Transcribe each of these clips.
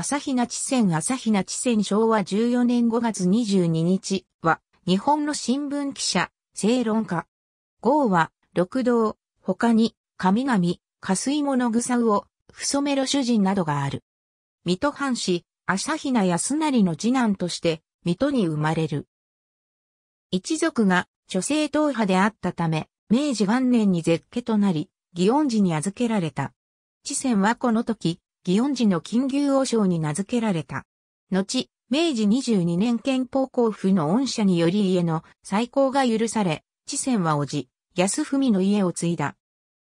朝比奈知線朝比奈知線昭和14年5月22日は、日本の新聞記者、正論家。号は、六道、他に、神々、下水物草を、ふそめろ主人などがある。水戸藩士、朝比奈安成の次男として、水戸に生まれる。一族が女性党派であったため、明治元年に絶家となり、祇園寺に預けられた。知仙はこの時、祇園寺の金牛王将に名付けられた。後、明治22年憲法交付の恩赦により家の再興が許され、知仙は叔父、安文の家を継いだ。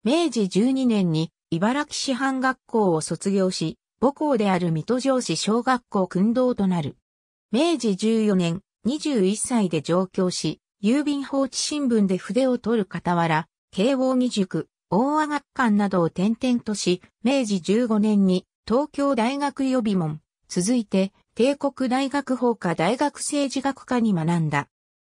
明治12年に茨城市藩学校を卒業し、母校である水戸城市小学校訓導となる。明治14年、21歳で上京し、郵便放置新聞で筆を取る傍ら、慶応義塾、大和学館などを転々とし、明治15年に東京大学予備門、続いて帝国大学法科大学政治学科に学んだ。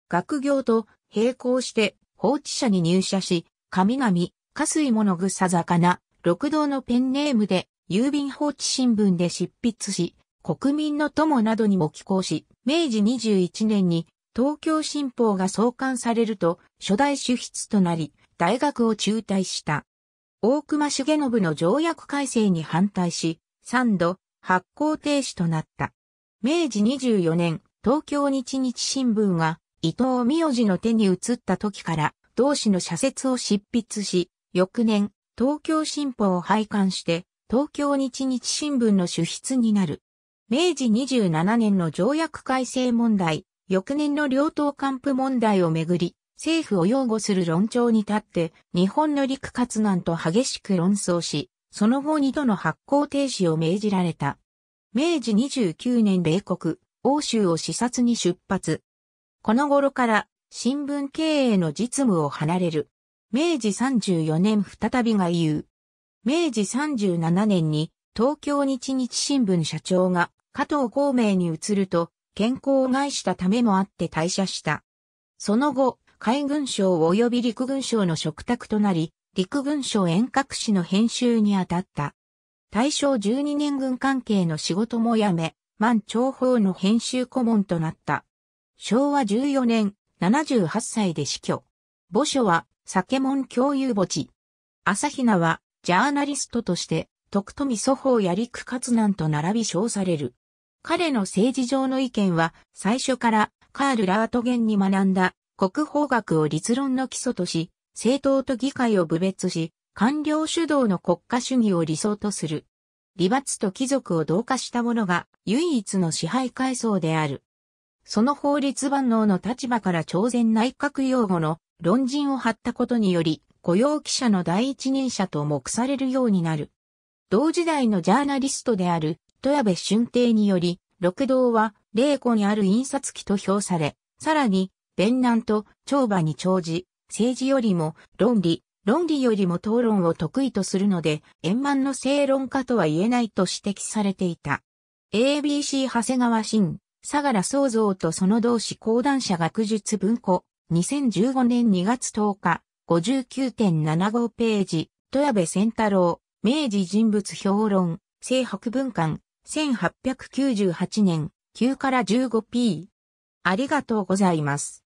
学業と並行して法治者に入社し、神々、加水物草魚、六道のペンネームで郵便放置新聞で執筆し、国民の友などにも寄稿し、明治21年に東京新報が創刊されると初代主筆となり、大学を中退した。大隈重信の条約改正に反対し、3度発行停止となった。明治24年、東京日日新聞が伊藤美代寺の手に移った時から同氏の社説を執筆し、翌年、東京新報を廃刊して、東京日日新聞の主筆になる。明治27年の条約改正問題、翌年の両党幹部問題をめぐり、政府を擁護する論調に立って、日本の陸活難と激しく論争し、その後二度の発行停止を命じられた。明治29年米国、欧州を視察に出発。この頃から新聞経営の実務を離れる。明治34年再びが言う。明治37年に東京日日新聞社長が加藤孔明に移ると健康を害したためもあって退社した。その後、海軍省及び陸軍省の嘱託となり、陸軍省遠隔誌の編集に当たった。大正12年軍関係の仕事も辞め、満長報の編集顧問となった。昭和14年、78歳で死去。墓所は、酒門共有墓地。朝比奈は、ジャーナリストとして、徳富祖法や陸活難と並び称される。彼の政治上の意見は、最初から、カール・ラートゲンに学んだ国法学を立論の基礎とし、政党と議会を部別し、官僚主導の国家主義を理想とする。利罰と貴族を同化した者が唯一の支配階層である。その法律万能の立場から朝鮮内閣用語の論陣を張ったことにより、雇用記者の第一人者と目されるようになる。同時代のジャーナリストである、戸谷部俊帝により、六道は、霊庫にある印刷機と評され、さらに、弁難と長馬に長じ、政治よりも論理、論理よりも討論を得意とするので、円満の正論家とは言えないと指摘されていた。ABC 長谷川新、相良創造とその同志講談社学術文庫、2015年2月10日、59.75ページ、戸谷部仙太郎、明治人物評論、聖北文館、1898年、9から 15p。ありがとうございます。